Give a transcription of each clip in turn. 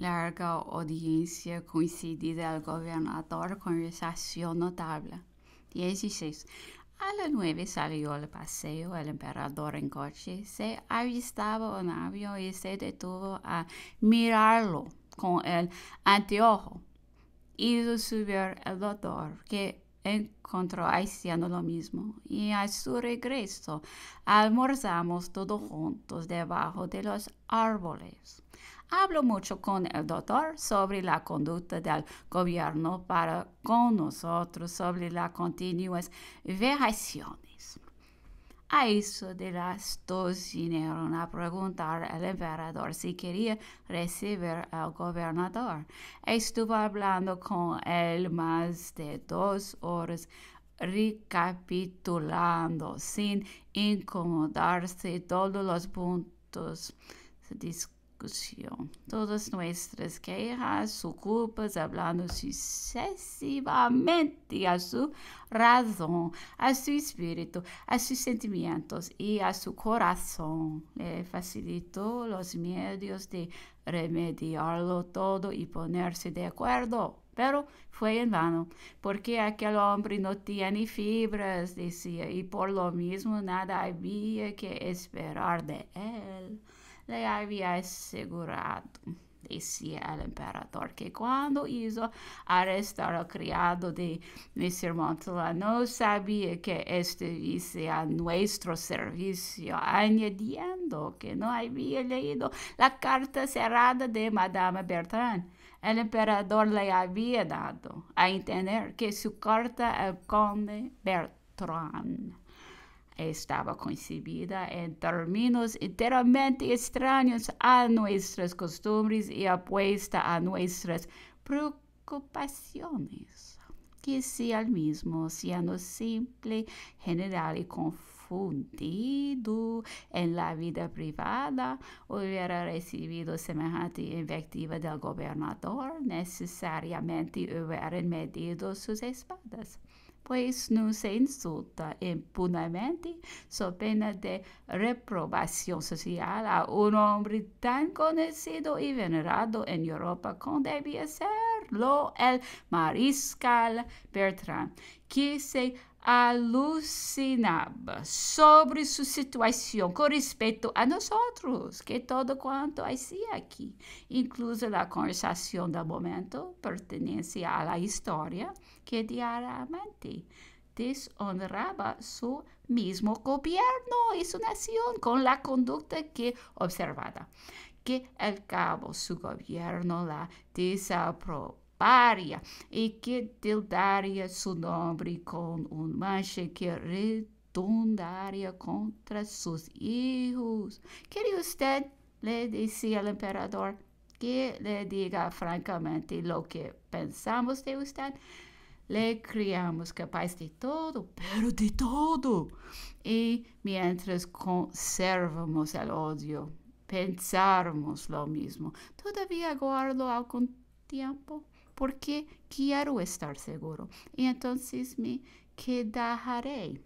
larga audiencia coincidida al gobernador conversación notable. 16. A las nueve salió al paseo el emperador en coche, se avistaba un avión y se detuvo a mirarlo con el anteojo. Hizo subir el doctor, que encontró haciendo lo mismo, y a su regreso almorzamos todos juntos debajo de los árboles. Hablo mucho con el doctor sobre la conducta del gobierno para con nosotros sobre las continuas vejaciones. A eso de las dos vinieron a preguntar al emperador si quería recibir al gobernador. Estuvo hablando con él más de dos horas, recapitulando sin incomodarse todos los puntos discutidos Todas nuestras quejas o culpas hablando sucesivamente a su razón, a su espíritu, a sus sentimientos y a su corazón. Le facilitó los medios de remediarlo todo y ponerse de acuerdo. Pero fue en vano, porque aquel hombre no tiene fibras, decía, y por lo mismo nada había que esperar de él le había asegurado, decía el emperador, que cuando hizo arrestar al criado de Mr. Montalá, no sabía que estuviese a nuestro servicio, añadiendo que no había leído la carta cerrada de Madame Bertrand el emperador le había dado a entender que su carta al conde Bertrand estaba concebida en términos enteramente extraños a nuestras costumbres y apuesta a nuestras preocupaciones, que si al mismo siendo simple, general y confundido en la vida privada, hubiera recibido semejante invectiva del gobernador, necesariamente hubieran medido sus espadas pues no se insulta impunemente, so pena de reprobación social a un hombre tan conocido y venerado en Europa como debía serlo el mariscal Bertrand, que se alucinaba sobre su situación con respecto a nosotros, que todo cuanto hacía aquí, incluso la conversación del momento pertenece a la historia que diariamente deshonraba su mismo gobierno y su nación con la conducta que observaba, que al cabo su gobierno la desaprobó Paria e que daria seu nome com um manche que redundaria contra seus filhos. ¿Quiere você, lhe disse o emperador, que lhe diga francamente o que pensamos de você. le criamos capaz de todo, pero de todo. e, mientras conservamos el odio, pensarmos lo mismo. Todavía guardo algún tiempo porque quiero estar seguro. Y entonces me quedaré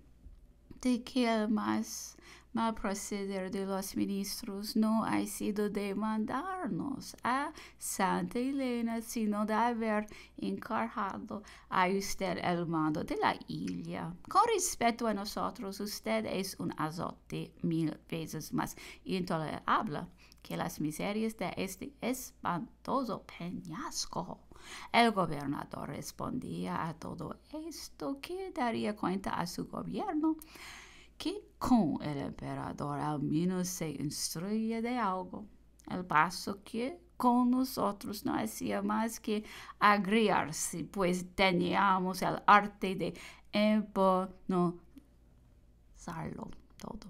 de que el más mal proceder de los ministros no ha sido de mandarnos a Santa Elena, sino de haber encargado a usted el mando de la isla. Con respecto a nosotros, usted es un azote mil veces más intolerable que las miserias de este espantoso peñasco. El gobernador respondía a todo esto que daría cuenta a su gobierno que con el emperador al menos se instruye de algo. El paso que con nosotros no hacía más que agriarse, pues teníamos el arte de emponzarlo todo.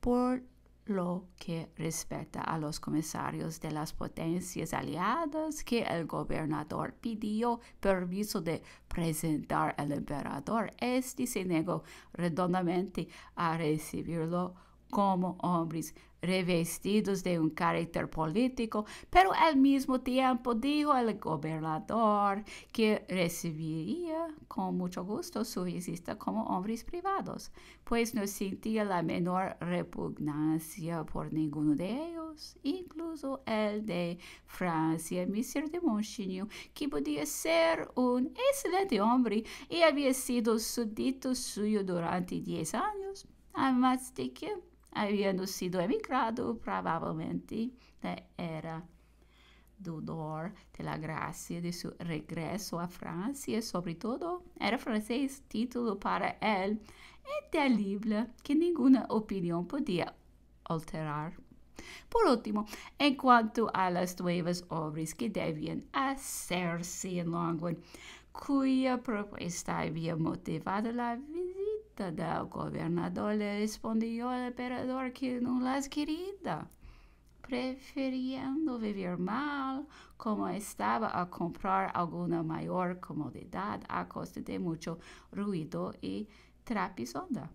Por lo que respecta a los comisarios de las potencias aliadas que el gobernador pidió permiso de presentar al emperador, este se negó redondamente a recibirlo como hombres, revestidos de un carácter político, pero al mismo tiempo dijo el gobernador que recibiría con mucho gusto su visita como hombres privados, pues no sentía la menor repugnancia por ninguno de ellos, incluso el de Francia, Monsieur de Monchigny, que podía ser un excelente hombre y había sido dito suyo durante diez años, además de que havendo sido emigrado, provavelmente né, era dor da graça de seu regresso à França e, sobretudo, era francês título para ele intelível que nenhuma opinião podia alterar. Por último, em quanto às novas obras que deviam ser se em Longwood, cuja proposta havia motivado a vida carta governador respondeu ao imperador que não las queria, preferindo viver mal, como estava a comprar alguma maior comodidade a costa de muito ruído e trapisonda.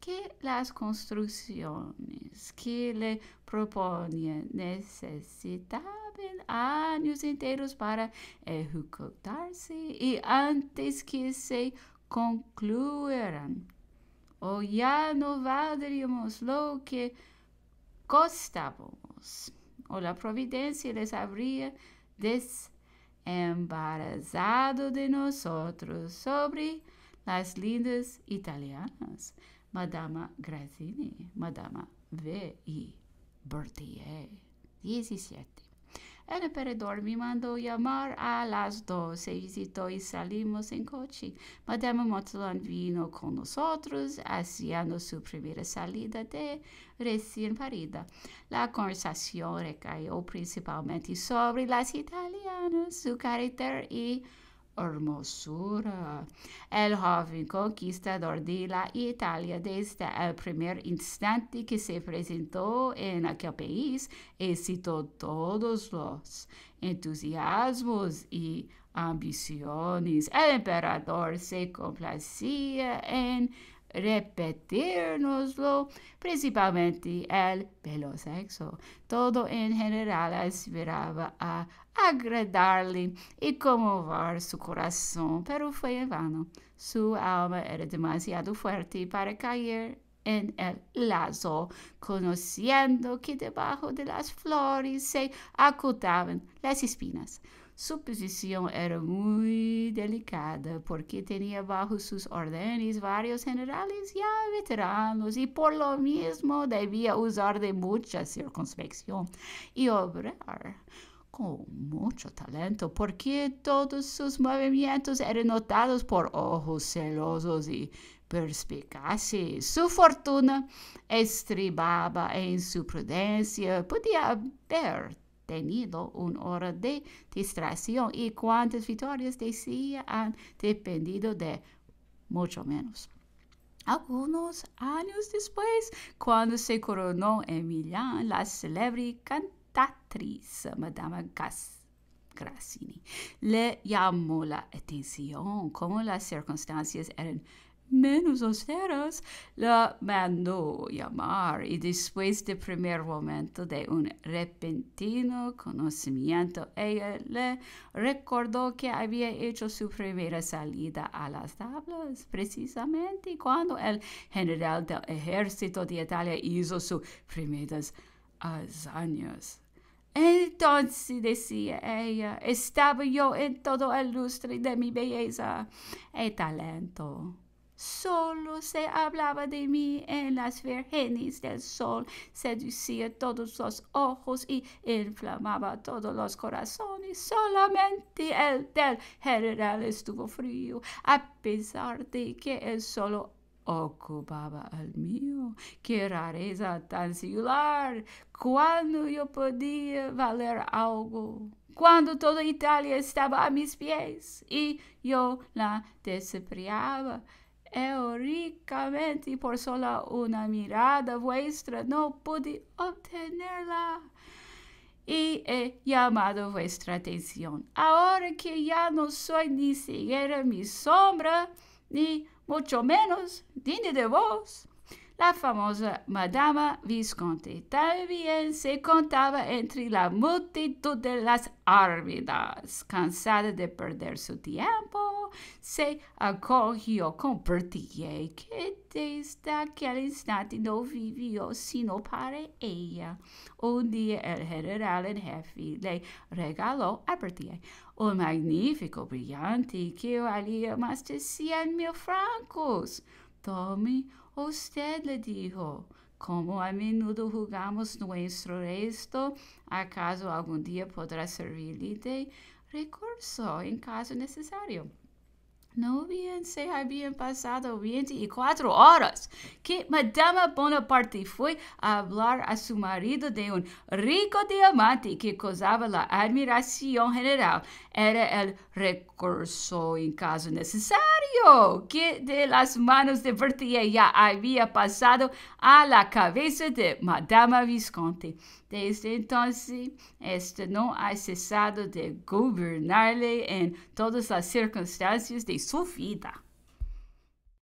Que las construções que lhe propunha necessitavam anos inteiros para executar-se e antes que se concluíram o ya no valdríamos lo que costábamos. Ou la providencia les habría desembarazado de nosotros sobre las lindas italianas, Madama Grazini, Madama V. I. Bertier. 17. El perdedor me mandou chamar a las visitou e salimos em coche. Madame Motlan vino com nós, haciendo sua primeira salida de recém parida. La conversação recaiu principalmente sobre las italianas, su caráter e hermosura. El joven conquistador de la Italia desde el primer instante que se presentó en aquel país excitó todos los entusiasmos y ambiciones. El emperador se complacía en repetirnoslo, principalmente el pelo sexo. Todo en general aspiraba a agradarle y conmover su corazón, pero fue en vano. Su alma era demasiado fuerte para caer en el lazo, conociendo que debajo de las flores se ocultaban las espinas. Sua posição era muito delicada, porque tinha bajo suas ordens vários generais já veteranos e, por lo mesmo, devia usar de muita circunspecção e obrar com muito talento, porque todos seus movimentos eram notados por ojos celosos e perspicazes. Sua fortuna estribava em sua prudência. Podia haver tenido una hora de distracción y cuántas victorias decía, han dependido de mucho menos. Algunos años después, cuando se coronó en Milán la célebre cantatriz Madame Le llamó la atención cómo las circunstancias eran menos austeros, la mandó llamar y después del primer momento de un repentino conocimiento, ella le recordó que había hecho su primera salida a las tablas precisamente cuando el general del ejército de Italia hizo sus primeras hazañas. Entonces, decía ella, estaba yo en todo el lustre de mi belleza y talento. Solo se hablaba de mí en las vergenes del Sol, seducía todos los ojos y inflamaba todos los corazones. Solamente el del general estuvo frío, a pesar de que él solo ocupaba al mío. Qué rareza tan singular. Cuando yo podía valer algo. Cuando toda Italia estaba a mis pies y yo la despreciaba. Euricamente, é por só una mirada vuestra no pude obtenerla. E he llamado vuestra atención. Ahora que ya no soy ni siquiera mi sombra, ni mucho menos digno de vos. la famosa Madame Visconti. También se contaba entre la multitud de las árbidas. Cansada de perder su tiempo, se acogió con Bertillet, que desde aquel instante no vivió sino para ella. Un día el general en jefe le regaló a Bertillet un magnífico brillante que valía más de cien mil francos. Tommy Usted le dijo, como a é menudo jugamos nuestro resto, acaso algún día podrá servirle de recurso en caso necesario. No bien se habían pasado 24 horas que Madame Bonaparte fue a hablar a su marido de un rico diamante que causaba la admiración general. Era el recurso en caso necesario que de las manos de Bertie ya había pasado a la cabeza de Madame Visconti. Desde entonces, este no ha cesado de gobernarle en todas las circunstancias de sua vida.